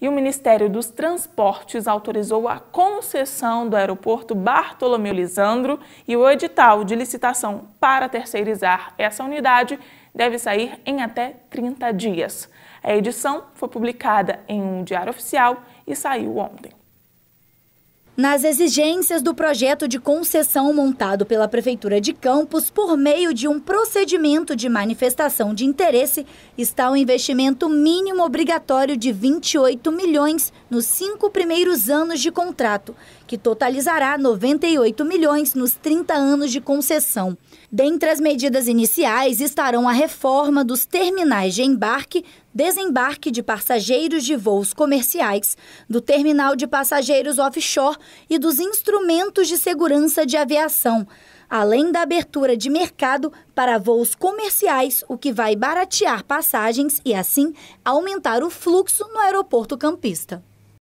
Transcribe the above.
e o Ministério dos Transportes autorizou a concessão do aeroporto Bartolomeu Lisandro e o edital de licitação para terceirizar essa unidade deve sair em até 30 dias. A edição foi publicada em um diário oficial e saiu ontem nas exigências do projeto de concessão montado pela Prefeitura de Campos por meio de um procedimento de manifestação de interesse está o um investimento mínimo obrigatório de 28 milhões nos cinco primeiros anos de contrato, que totalizará 98 milhões nos 30 anos de concessão. Dentre as medidas iniciais estarão a reforma dos terminais de embarque, desembarque de passageiros de voos comerciais, do terminal de passageiros offshore e dos instrumentos de segurança de aviação, além da abertura de mercado para voos comerciais, o que vai baratear passagens e, assim, aumentar o fluxo no aeroporto campista.